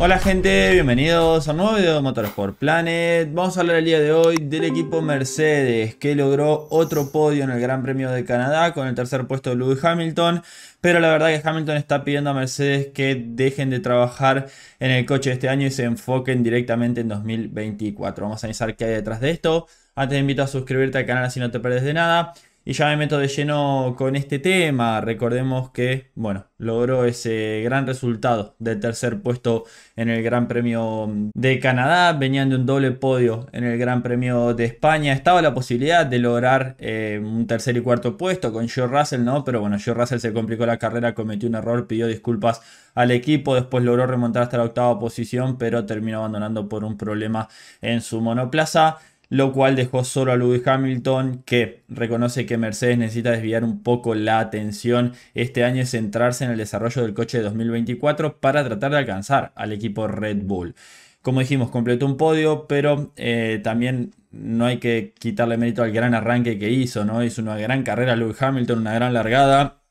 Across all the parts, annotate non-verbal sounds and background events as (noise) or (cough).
Hola gente, bienvenidos a un nuevo video de Motorsport Planet. Vamos a hablar el día de hoy del equipo Mercedes que logró otro podio en el Gran Premio de Canadá con el tercer puesto de Lewis Hamilton. Pero la verdad que Hamilton está pidiendo a Mercedes que dejen de trabajar en el coche este año y se enfoquen directamente en 2024. Vamos a analizar qué hay detrás de esto. Antes te invito a suscribirte al canal así no te pierdes de nada. Y ya me meto de lleno con este tema. Recordemos que, bueno, logró ese gran resultado de tercer puesto en el Gran Premio de Canadá. Venían de un doble podio en el Gran Premio de España. Estaba la posibilidad de lograr eh, un tercer y cuarto puesto con Joe Russell, ¿no? Pero bueno, Joe Russell se complicó la carrera, cometió un error, pidió disculpas al equipo. Después logró remontar hasta la octava posición, pero terminó abandonando por un problema en su monoplaza lo cual dejó solo a Lewis Hamilton, que reconoce que Mercedes necesita desviar un poco la atención este año y centrarse en el desarrollo del coche de 2024 para tratar de alcanzar al equipo Red Bull. Como dijimos, completó un podio, pero eh, también no hay que quitarle mérito al gran arranque que hizo, ¿no? Hizo una gran carrera Lewis Hamilton, una gran largada.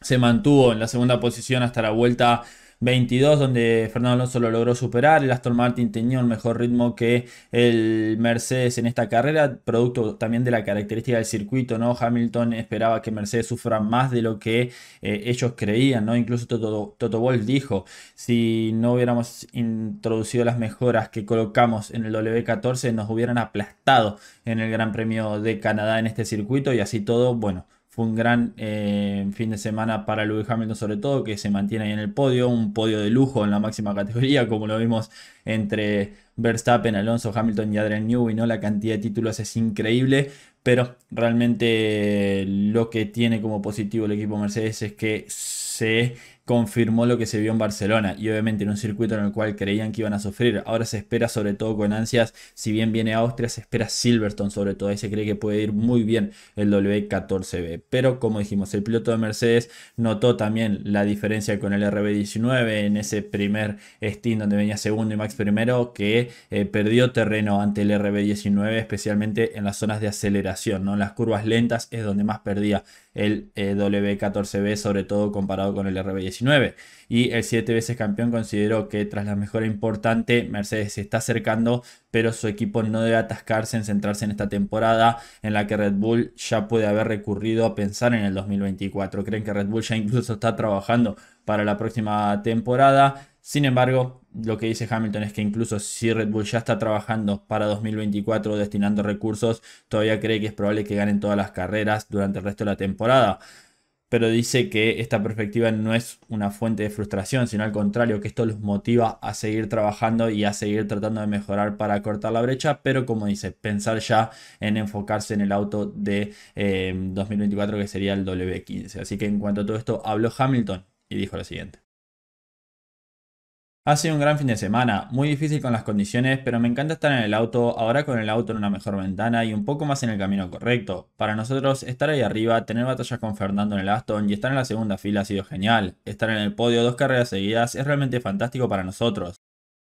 Se mantuvo en la segunda posición hasta la vuelta 22, donde Fernando Alonso lo logró superar. El Aston Martin tenía un mejor ritmo que el Mercedes en esta carrera, producto también de la característica del circuito, ¿no? Hamilton esperaba que Mercedes sufra más de lo que eh, ellos creían, ¿no? Incluso Toto, Toto Wolf dijo, si no hubiéramos introducido las mejoras que colocamos en el W14, nos hubieran aplastado en el Gran Premio de Canadá en este circuito y así todo, bueno, fue un gran eh, fin de semana para Lewis Hamilton sobre todo, que se mantiene ahí en el podio, un podio de lujo en la máxima categoría, como lo vimos entre Verstappen, Alonso, Hamilton y Adrian Newey, ¿no? La cantidad de títulos es increíble, pero realmente lo que tiene como positivo el equipo Mercedes es que se confirmó lo que se vio en Barcelona y obviamente en un circuito en el cual creían que iban a sufrir. Ahora se espera sobre todo con ansias, si bien viene Austria, se espera Silverstone sobre todo, ahí se cree que puede ir muy bien el W14B. Pero como dijimos, el piloto de Mercedes notó también la diferencia con el RB19 en ese primer stint donde venía segundo y Max primero, que eh, perdió terreno ante el RB19, especialmente en las zonas de aceleración, ¿no? En las curvas lentas es donde más perdía el eh, W14B, sobre todo comparado con el RB19 y el siete veces campeón consideró que tras la mejora importante Mercedes se está acercando pero su equipo no debe atascarse en centrarse en esta temporada en la que Red Bull ya puede haber recurrido a pensar en el 2024. Creen que Red Bull ya incluso está trabajando para la próxima temporada. Sin embargo, lo que dice Hamilton es que incluso si Red Bull ya está trabajando para 2024 destinando recursos, todavía cree que es probable que ganen todas las carreras durante el resto de la temporada pero dice que esta perspectiva no es una fuente de frustración, sino al contrario, que esto los motiva a seguir trabajando y a seguir tratando de mejorar para cortar la brecha, pero como dice, pensar ya en enfocarse en el auto de 2024 eh, que sería el W15. Así que en cuanto a todo esto, habló Hamilton y dijo lo siguiente. Ha sido un gran fin de semana, muy difícil con las condiciones, pero me encanta estar en el auto, ahora con el auto en una mejor ventana y un poco más en el camino correcto. Para nosotros, estar ahí arriba, tener batallas con Fernando en el Aston y estar en la segunda fila ha sido genial. Estar en el podio dos carreras seguidas es realmente fantástico para nosotros.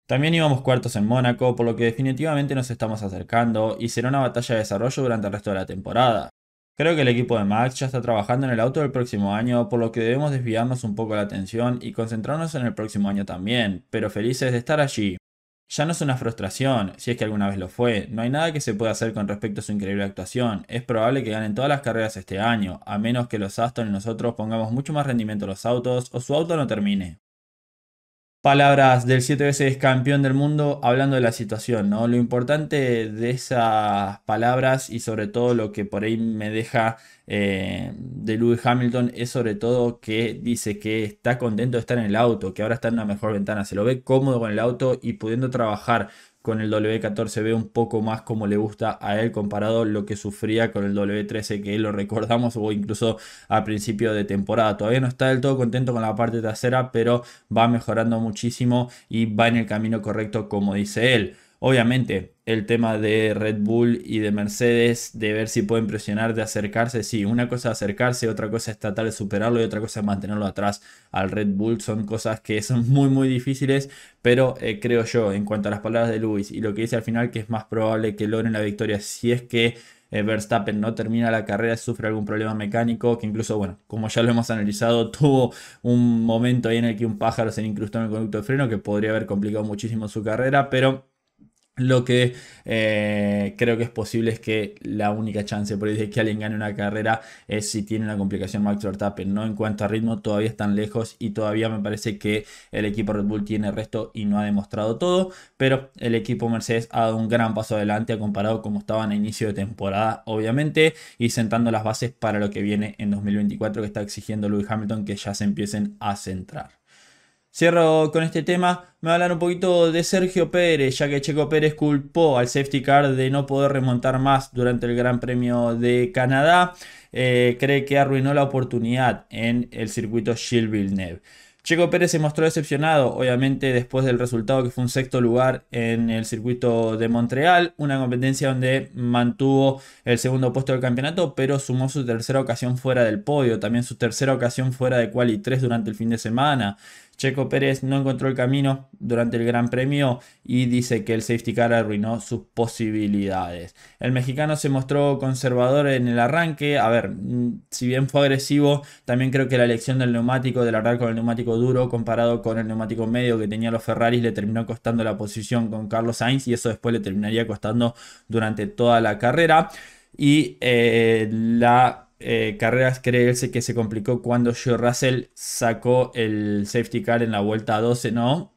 También íbamos cuartos en Mónaco, por lo que definitivamente nos estamos acercando y será una batalla de desarrollo durante el resto de la temporada. Creo que el equipo de Max ya está trabajando en el auto del próximo año, por lo que debemos desviarnos un poco la atención y concentrarnos en el próximo año también, pero felices de estar allí. Ya no es una frustración, si es que alguna vez lo fue, no hay nada que se pueda hacer con respecto a su increíble actuación, es probable que ganen todas las carreras este año, a menos que los Aston y nosotros pongamos mucho más rendimiento a los autos o su auto no termine palabras del siete veces campeón del mundo hablando de la situación, ¿no? Lo importante de esas palabras y sobre todo lo que por ahí me deja eh, de Lewis Hamilton es sobre todo que dice que está contento de estar en el auto, que ahora está en una mejor ventana, se lo ve cómodo con el auto y pudiendo trabajar con el w 14 ve un poco más como le gusta a él comparado lo que sufría con el W13 que lo recordamos o incluso a principio de temporada. Todavía no está del todo contento con la parte trasera, pero va mejorando muchísimo y va en el camino correcto como dice él. Obviamente, el tema de Red Bull y de Mercedes, de ver si pueden presionar, de acercarse. Sí, una cosa es acercarse, otra cosa es tratar de superarlo y otra cosa es mantenerlo atrás al Red Bull. Son cosas que son (laughs) muy, muy difíciles, pero eh, creo yo, en cuanto a las palabras de Lewis y lo que dice al final, que es más probable que logren la victoria si es que. Eh, Verstappen no termina la carrera, sufre algún problema mecánico, que incluso, bueno, como ya lo hemos analizado, (laughs) tuvo un momento ahí en el que un pájaro se incrustó en el conducto de freno, que podría haber complicado muchísimo su carrera, pero lo que eh, creo que es posible es que la única chance por ahí de que alguien gane una carrera es si tiene una complicación Max Verstappen. No en cuanto a ritmo, todavía están lejos y todavía me parece que el equipo Red Bull tiene resto y no ha demostrado todo. Pero el equipo Mercedes ha dado un gran paso adelante ha comparado como estaban a inicio de temporada, obviamente, y sentando las bases para lo que viene en 2024 que está exigiendo Lewis Hamilton que ya se empiecen a centrar. Cierro con este tema. Me va a hablar un poquito de Sergio Pérez, ya que Checo Pérez culpó al safety car de no poder remontar más durante el Gran Premio de Canadá. Eh, cree que arruinó la oportunidad en el circuito Gilles Villeneuve. Checo Pérez se mostró decepcionado, obviamente, después del resultado que fue un sexto lugar en el circuito de Montreal, una competencia donde mantuvo el segundo puesto del campeonato, pero sumó su tercera ocasión fuera del podio, también su tercera ocasión fuera de quali 3 durante el fin de semana. Checo Pérez no encontró el camino durante el Gran Premio y dice que el safety car arruinó sus posibilidades. El mexicano se mostró conservador en el arranque. A ver, mm, si bien fue agresivo, también creo que la elección del neumático, de largar con el neumático duro comparado con el neumático medio que tenía los Ferraris, le terminó costando la posición con Carlos Sainz y eso después le terminaría costando durante toda la carrera. Y eh, la eh, carreras creerse que se complicó cuando Joe Russell sacó el safety car en la vuelta 12, ¿no?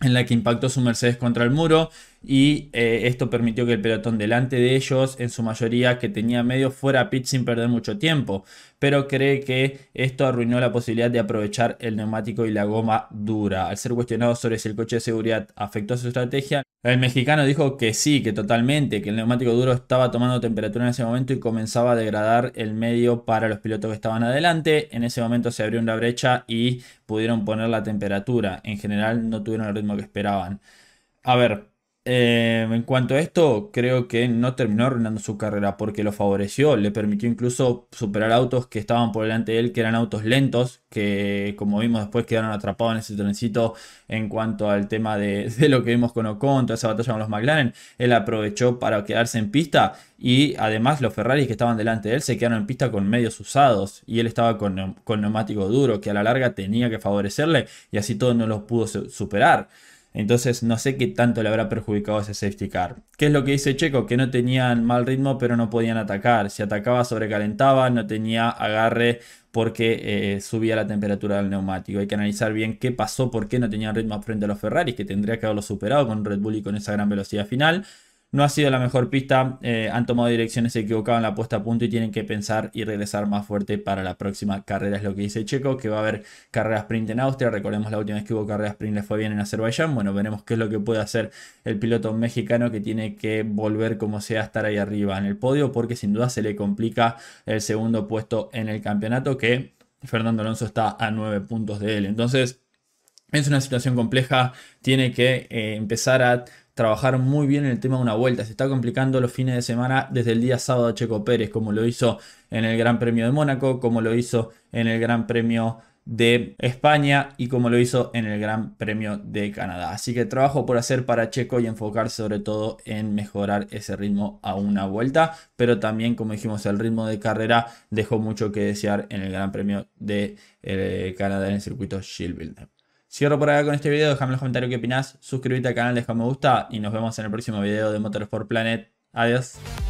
En la que impactó su Mercedes contra el muro y eh, esto permitió que el pelotón delante de ellos, en su mayoría que tenía medio, fuera a pit sin perder mucho tiempo, pero cree que esto arruinó la posibilidad de aprovechar el neumático y la goma dura. Al ser cuestionado sobre si el coche de seguridad afectó su estrategia, el mexicano dijo que sí, que totalmente, que el neumático duro estaba tomando temperatura en ese momento y comenzaba a degradar el medio para los pilotos que estaban adelante. En ese momento se abrió una brecha y pudieron poner la temperatura. En general no tuvieron el ritmo que esperaban. A ver, eh, en cuanto a esto, creo que no terminó arruinando su carrera porque lo favoreció, le permitió incluso superar autos que estaban por delante de él, que eran autos lentos, que como vimos después quedaron atrapados en ese trencito en cuanto al tema de, (laughs) lo que vimos con Ocon, toda esa batalla con los McLaren, él aprovechó para quedarse en pista y además los Ferraris que estaban delante de él se quedaron en pista con medios usados y él estaba con, con neumático duro que a la larga tenía que favorecerle y así todo no los pudo superar. Entonces no sé qué tanto le habrá perjudicado ese safety car. ¿Qué es lo que dice Checo? Que no tenían mal ritmo pero no podían atacar. Si atacaba sobrecalentaba, no tenía agarre porque eh, subía la temperatura del neumático. Hay que analizar bien qué pasó, por qué no tenían ritmo frente a los Ferraris, que tendría que haberlo superado con Red Bull y con esa gran velocidad final no ha sido la mejor pista, eh, han tomado direcciones equivocadas en la puesta a punto y tienen que pensar y regresar más fuerte para la próxima carrera, es lo que dice Checo, que va a haber carrera sprint en Austria, recordemos la última vez que hubo carrera sprint le fue bien en Azerbaiyán, bueno, veremos qué es lo que puede hacer el piloto mexicano que tiene que volver como sea a estar ahí arriba en el podio, porque sin duda se le complica el segundo puesto en el campeonato que... Fernando Alonso está a nueve puntos de él. Entonces, es una situación compleja, tiene que eh, empezar a trabajar muy bien en el tema de una vuelta. Se está complicando los fines de semana desde el día sábado Checo Pérez, como lo hizo en el Gran Premio de Mónaco, como lo hizo en el Gran Premio de España y como lo hizo en el Gran Premio de Canadá. Así que trabajo por hacer para Checo y enfocarse sobre todo en mejorar ese ritmo a una vuelta, pero también como dijimos el ritmo de carrera dejó mucho que desear en el Gran Premio de eh, Canadá en el circuito Shield Builder. Cierro por acá con este video, déjame en los comentarios qué opinas, suscríbete al canal, deja un me gusta y nos vemos en el próximo video de Motorsport Planet. Adiós.